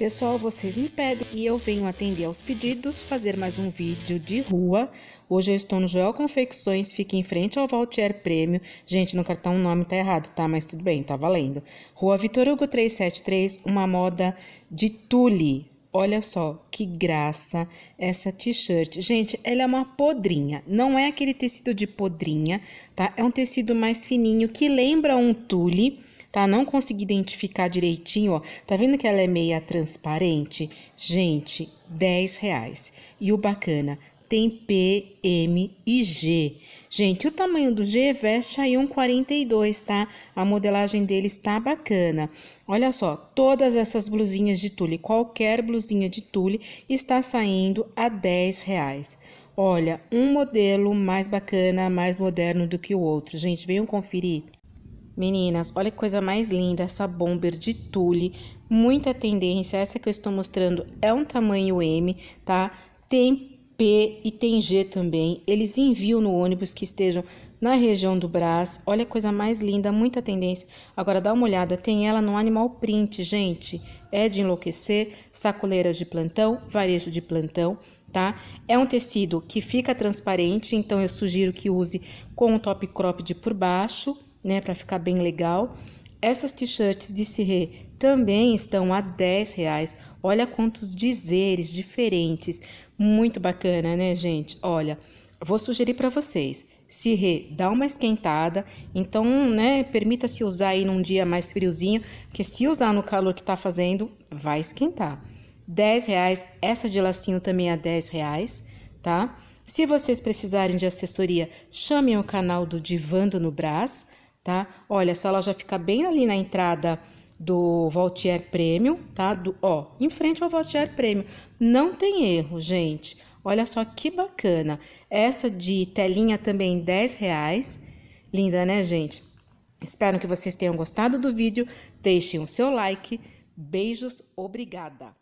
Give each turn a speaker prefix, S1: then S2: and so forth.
S1: Pessoal, vocês me pedem e eu venho atender aos pedidos, fazer mais um vídeo de rua. Hoje eu estou no Joel Confecções, fica em frente ao Valtier Prêmio. Gente, no cartão o nome tá errado, tá? Mas tudo bem, tá valendo. Rua Vitor Hugo 373, uma moda de tule. Olha só que graça essa t-shirt. Gente, ela é uma podrinha. Não é aquele tecido de podrinha, tá? É um tecido mais fininho que lembra um tule tá? Não consegui identificar direitinho, ó. Tá vendo que ela é meia transparente? Gente, 10 reais. E o bacana, tem P, M e G. Gente, o tamanho do G veste aí um 42, tá? A modelagem dele está bacana. Olha só, todas essas blusinhas de tule, qualquer blusinha de tule, está saindo a 10 reais. Olha, um modelo mais bacana, mais moderno do que o outro. Gente, venham conferir. Meninas, olha que coisa mais linda essa bomber de tule, muita tendência. Essa que eu estou mostrando é um tamanho M, tá? Tem P e tem G também. Eles enviam no ônibus que estejam na região do braço. Olha a coisa mais linda, muita tendência. Agora dá uma olhada, tem ela no Animal Print, gente. É de enlouquecer, sacoleiras de plantão, varejo de plantão, tá? É um tecido que fica transparente, então eu sugiro que use com um top crop de por baixo, né, para ficar bem legal. Essas t-shirts de Cirrê também estão a 10 reais. Olha quantos dizeres diferentes. Muito bacana, né, gente? Olha, vou sugerir para vocês. Cirrê, dá uma esquentada. Então, né, permita-se usar aí num dia mais friozinho, porque se usar no calor que tá fazendo, vai esquentar. 10 reais, essa de lacinho também é a é 10 reais, tá? Se vocês precisarem de assessoria, chamem o canal do Divando no Brás tá? Olha, essa loja fica bem ali na entrada do Voltier Premium, tá? Do, ó, em frente ao Voltier Premium. Não tem erro, gente. Olha só que bacana. Essa de telinha também 10 reais. Linda, né, gente? Espero que vocês tenham gostado do vídeo. Deixem o seu like. Beijos, obrigada!